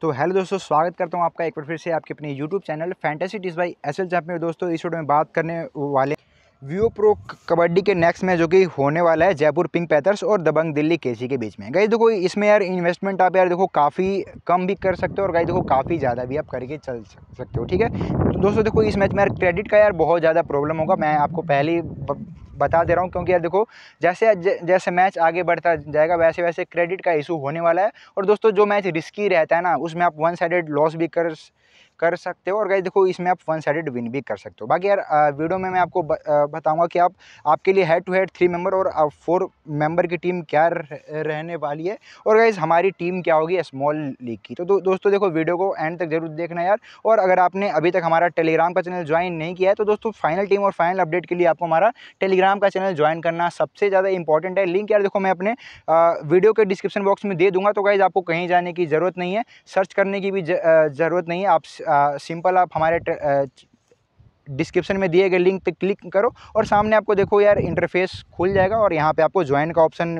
तो हेलो दोस्तों स्वागत करता हूँ आपका एक बार फिर से आपके अपने यूट्यूब चैनल फैंटेसी डिज़ बाई एस एल जहाँ में दोस्तों इस वीडियो में बात करने वाले व्यू प्रो कबड्डी के नेक्स्ट मैच जो कि होने वाला है जयपुर पिंक पैथर्स और दबंग दिल्ली के के बीच में गई देखो इसमें यार इन्वेस्टमेंट आप यार देखो काफ़ी कम भी कर सकते हो और गई देखो काफ़ी ज़्यादा भी आप करके चल सकते हो ठीक है तो दोस्तों देखो इस मैच में यार क्रेडिट का यार बहुत ज़्यादा प्रॉब्लम होगा मैं आपको पहले बता दे रहा हूँ क्योंकि यार देखो जैसे जैसे मैच आगे बढ़ता जाएगा वैसे वैसे क्रेडिट का इशू होने वाला है और दोस्तों जो मैच रिस्की रहता है ना उसमें आप वन साइडेड लॉस भी कर कर सकते हो और गाइज देखो इसमें आप वन साइडेड विन भी कर सकते हो बाकी यार वीडियो में मैं आपको बताऊंगा कि आप आपके लिए head to head three member और फोर मेंबर की टीम क्या रहने वाली है और गाइज हमारी टीम क्या होगी स्मॉल लीग की तो दो, दोस्तों देखो वीडियो को एंड तक जरूर देखना यार और अगर आपने अभी तक हमारा टेलीग्राम का चैनल ज्वाइन नहीं किया है तो दोस्तों फाइनल टीम और फाइनल अपडेट के लिए आपको हमारा टेलीग्राम का चैनल ज्वाइन करना सबसे ज़्यादा इंपॉर्टेंट है लिंक यार देखो मैं अपने वीडियो के डिस्क्रिप्शन बॉक्स में दे दूंगा तो गाइज आपको कहीं जाने की ज़रूरत नहीं है सर्च करने की भी ज़रूरत नहीं है आप सिंपल आप हमारे डिस्क्रिप्शन में दिए गए लिंक पे क्लिक करो और सामने आपको देखो यार इंटरफेस खुल जाएगा और यहाँ पे आपको ज्वाइन का ऑप्शन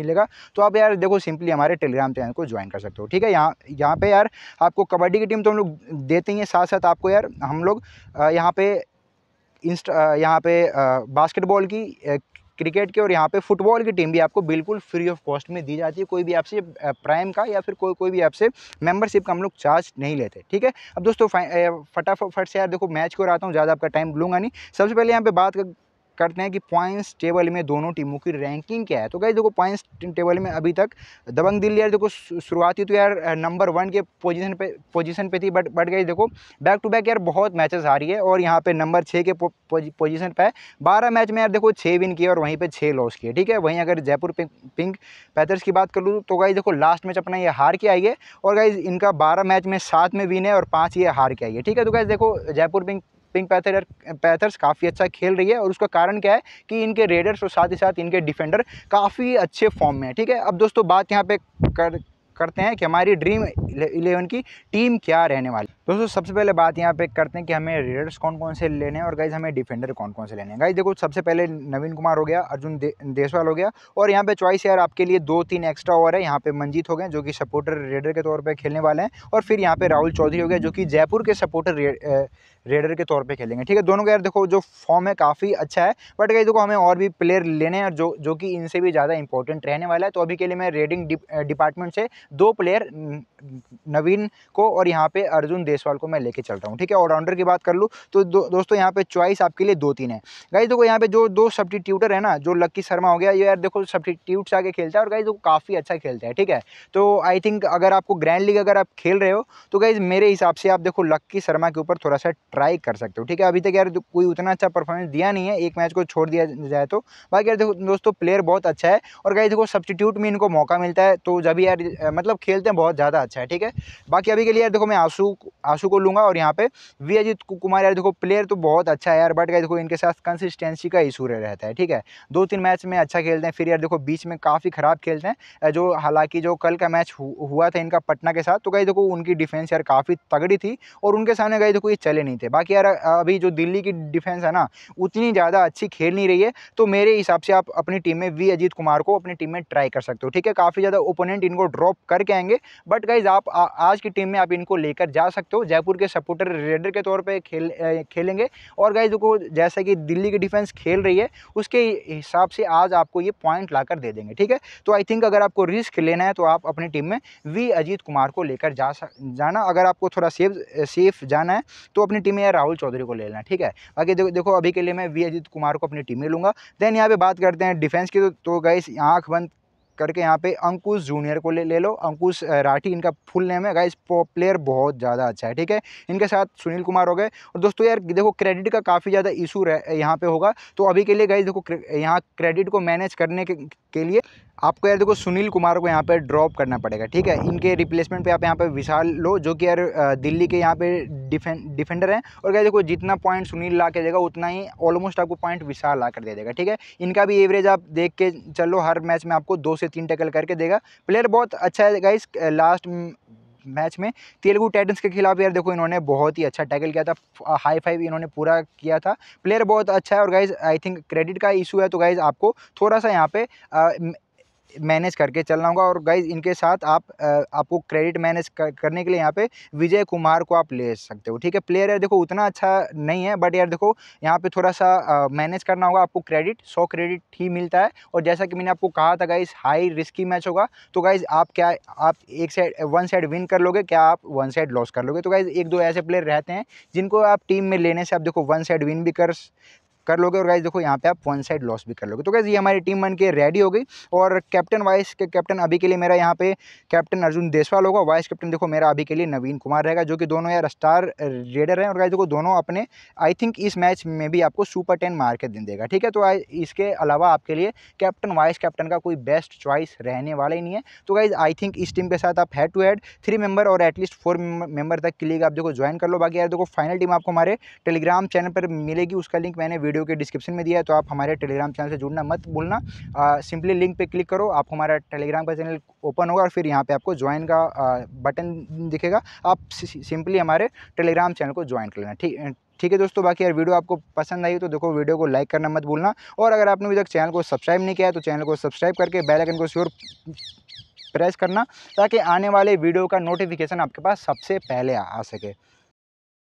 मिलेगा तो आप यार देखो सिंपली हमारे टेलीग्राम चैनल को ज्वाइन कर सकते हो ठीक है यहाँ यहाँ पे यार आपको कबड्डी की टीम तो हम लोग देते ही हैं साथ साथ आपको यार हम लोग यहाँ पे इंस्ट यहाँ पे बास्केटबॉल की क्रिकेट की और यहाँ पे फुटबॉल की टीम भी आपको बिल्कुल फ्री ऑफ कॉस्ट में दी जाती है कोई भी आपसे प्राइम का या फिर कोई कोई भी आपसे मेंबरशिप का हम लोग चार्ज नहीं लेते ठीक है अब दोस्तों फटाफट से यार देखो मैच को आता हूँ ज़्यादा आपका टाइम लूँगा नहीं सबसे पहले यहाँ पे बात करते हैं कि पॉइंट्स टेबल में दोनों टीमों की रैंकिंग क्या है तो गई देखो पॉइंट्स टेबल में अभी तक दबंग दिल्ली यार देखो शुरुआती तो यार नंबर वन के पोजीशन पे पोजीशन पे थी बट बट गई देखो बैक टू बैक यार बहुत मैचेस आ रही है और यहाँ पे नंबर छः के पोजीशन पे है बारह मैच में यार देखो छः विन किए और वहीं पर छः लॉस किए ठीक है वहीं अगर जयपुर पिंक पैथर्स की बात कर लूँ तो गाइज देखो लास्ट मैच अपना ये हार के आई है और गाइज इनका बारह मैच में सात में विन है और पाँच ये हार के आई है ठीक है तो गाइज देखो Jaipur pink pink panther panthers काफ़ी अच्छा खेल रही है और उसका कारण क्या है कि इनके रेडर्स और साथ ही साथ इनके डिफेंडर काफ़ी अच्छे फॉर्म में है ठीक है अब दोस्तों बात यहाँ पे कर करते हैं कि हमारी ड्रीम इलेवन की टीम क्या रहने वाली दोस्तों सबसे पहले बात यहाँ पे करते हैं कि हमें रेडर्स कौन कौन से लेने हैं और गाइज हमें डिफेंडर कौन कौन से लेने हैं गाइज देखो सबसे पहले नवीन कुमार हो गया अर्जुन दे, देसवाल हो गया और यहाँ पे चॉइस यार आपके लिए दो तीन एक्स्ट्रा ओवर है यहाँ पे मंजीत हो गए जो कि सपोर्टर रेडर के तौर पर खेलने वाले हैं और फिर यहाँ पे राहुल चौधरी हो गया जो कि जयपुर के सपोर्टर रे, रेडर के तौर पर खेलेंगे ठीक है दोनों का यार देखो जो फॉर्म है काफ़ी अच्छा है बट गाइज देखो हमें और भी प्लेयर लेने हैं जो जो कि इनसे भी ज़्यादा इंपॉर्टेंट रहने वाला है तो अभी के लिए मैं रेडिंग डिपार्टमेंट से दो प्लेयर नवीन को और यहाँ पे अर्जुन देसवाल को मैं लेके चल रहा हूँ ठीक है ऑलराउंडर की बात कर लूँ तो दो, दोस्तों यहाँ पे चॉइस आपके लिए दो तीन है गाइज देखो यहाँ पे जो दो सब्टीट्यूटर है ना जो लक्की शर्मा हो गया ये यार देखो सब्टीट्यूट से आगे खेलता है और गाइज देखो काफ़ी अच्छा खेलता है ठीक है तो आई थिंक अगर आपको ग्रैंड लीग अगर आप खेल रहे हो तो गाइज मेरे हिसाब से आप देखो लक्की शर्मा के ऊपर थोड़ा सा ट्राई कर सकते हो ठीक है अभी तक यार कोई उतना अच्छा परफॉर्मेंस दिया नहीं है एक मैच को छोड़ दिया जाए तो बाकी यार देखो दोस्तों प्लेयर बहुत अच्छा है और गाइज देखो सब्सटीट्यूट में इनको मौका मिलता है तो जब यार मतलब खेलते हैं बहुत ज़्यादा अच्छा है ठीक है बाकी अभी के लिए यार देखो मैं आंसू आंसू को लूँगा और यहाँ पे वी अजित कुमार यार देखो प्लेयर तो बहुत अच्छा है यार बट यार देखो इनके साथ कंसिस्टेंसी का इशू रहता है ठीक है दो तीन मैच में अच्छा खेलते हैं फिर यार देखो बीच में काफ़ी ख़राब खेलते हैं जो हालांकि जो कल का मैच हुआ था इनका पटना के साथ तो गई देखो उनकी डिफेंस यार काफ़ी तगड़ी थी और उनके सामने कहीं देखो ये चले नहीं थे बाकी यार अभी जो दिल्ली की डिफेंस है ना उतनी ज़्यादा अच्छी खेल नहीं रही है तो मेरे हिसाब से आप अपनी टीम में वी अजीत कुमार को अपनी टीम में ट्राई कर सकते हो ठीक है काफ़ी ज़्यादा ओपोनेंट इनको ड्रॉप करके आएंगे बट कहीं गाइज आप आ, आज की टीम में आप इनको लेकर जा सकते हो जयपुर के सपोर्टर रेडर के तौर पर खेल खेलेंगे और गाइज को जैसा कि दिल्ली की डिफेंस खेल रही है उसके हिसाब से आज आपको ये पॉइंट लाकर दे देंगे ठीक है तो आई थिंक अगर आपको रिस्क लेना है तो आप अपनी टीम में वी अजीत कुमार को लेकर जा जाना अगर आपको थोड़ा सेफ सेफ जाना है तो अपनी टीम में राहुल चौधरी को ले लेना ठीक है बाकी देखो अभी के लिए मैं वी अजीत कुमार को अपनी टीम में लूँगा देन यहाँ पर बात करते हैं डिफेंस की तो, गाइज तो आँख बंद करके यहाँ पे अंकुश जूनियर को ले ले लो अंकुश राठी इनका फुल नेम है गाइस प्लेयर बहुत ज़्यादा अच्छा है ठीक है इनके साथ सुनील कुमार हो गए और दोस्तों यार देखो क्रेडिट का काफ़ी ज़्यादा इशू यहाँ पे होगा तो अभी के लिए गाइस देखो यहाँ क्रेडिट को मैनेज करने के, के लिए आपको यार देखो सुनील कुमार को यहाँ पे ड्रॉप करना पड़ेगा ठीक है इनके रिप्लेसमेंट पे आप यहाँ पे विशाल लो जो कि यार दिल्ली के यहाँ पे डिफें डिफेंडर हैं और क्या देखो जितना पॉइंट सुनील ला के देगा उतना ही ऑलमोस्ट आपको पॉइंट विशाल ला कर दे देगा ठीक है इनका भी एवरेज आप देख के चलो हर मैच में आपको दो से तीन टैकल करके देगा प्लेयर बहुत अच्छा है गाइस लास्ट मैच में तेलुगु टाइटन्स के खिलाफ यार देखो इन्होंने बहुत ही अच्छा टैकल किया था हाई फाइव इन्होंने पूरा किया था प्लेयर बहुत अच्छा है और गाइज आई थिंक क्रेडिट का इशू है तो गाइज आपको थोड़ा सा यहाँ पे आ, मैनेज करके चलना होगा और गाइज इनके साथ आप आपको क्रेडिट मैनेज करने के लिए यहाँ पे विजय कुमार को आप ले सकते हो ठीक है प्लेयर यार देखो उतना अच्छा नहीं है बट यार देखो यहाँ पे थोड़ा सा मैनेज करना होगा आपको क्रेडिट सौ क्रेडिट ही मिलता है और जैसा कि मैंने आपको कहा था गाइज हाई रिस्की मैच होगा तो गाइज आप क्या आप एक साइड वन साइड विन कर लोगे क्या आप वन साइड लॉस कर लोगे तो गाइज एक दो ऐसे प्लेयर रहते हैं जिनको आप टीम में लेने से आप देखो वन साइड विन भी कर कर लोगे और गाइज देखो यहाँ पे आप वन साइड लॉस भी कर लोगे तो गाइज ये हमारी टीम बन के रेडी हो गई और कैप्टन वाइस के कैप्टन अभी के लिए मेरा यहाँ पे कैप्टन अर्जुन देसवाल होगा वाइस कैप्टन देखो मेरा अभी के लिए नवीन कुमार रहेगा जो कि दोनों यार स्टार रेडर हैं और गाइज देखो दोनों अपने आई थिंक इस मैच में भी आपको सुपर टेन मार के दिन देगा ठीक है तो इसके अलावा आपके लिए कैप्टन वाइस कैप्टन का कोई बेस्ट चॉइस रहने वाला ही नहीं है तो गाइज आई थिंक इस टीम के साथ आप head to head three member और एटलीस्ट फोर मेंबर तक के लिए आप देखो ज्वाइन कर लो बाकी यार देखो फाइनल टीम आपको हमारे टेलीग्राम चैनल पर मिलेगी उसका लिंक मैंने वीडियो के डिस्क्रिप्शन में दिया है तो आप हमारे टेलीग्राम चैनल से जुड़ना मत भूलना सिंपली लिंक पे क्लिक करो आप हमारा टेलीग्राम का चैनल ओपन होगा और फिर यहाँ पे आपको ज्वाइन का बटन दिखेगा आप सिंपली हमारे टेलीग्राम चैनल को ज्वाइन कर लेना ठीक ठीक है दोस्तों बाकी यार वीडियो आपको पसंद आई तो देखो वीडियो को लाइक करना मत भूलना और अगर आपने अभी तक चैनल को सब्सक्राइब नहीं किया तो चैनल को सब्सक्राइब करके बेल आइकन को श्योर प्रेस करना ताकि आने वाले वीडियो का नोटिफिकेशन आपके पास सबसे पहले आ सके